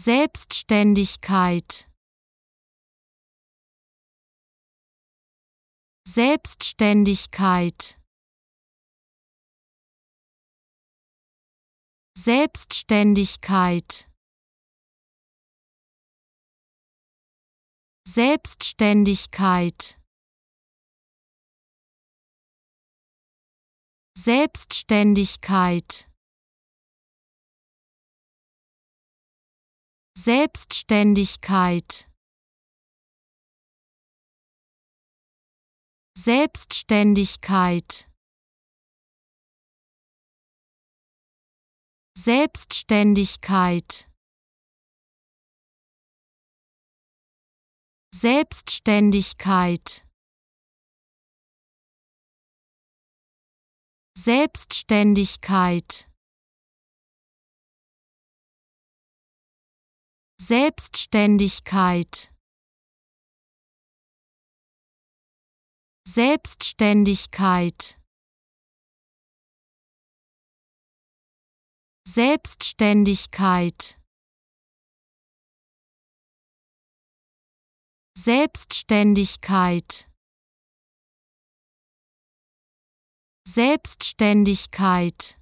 Selbstständigkeit Selbstständigkeit Selbstständigkeit Selbstständigkeit Selbstständigkeit Selbstständigkeit Selbstständigkeit Selbstständigkeit Selbstständigkeit Selbstständigkeit Selbstständigkeit Selbstständigkeit Selbstständigkeit Selbstständigkeit Selbstständigkeit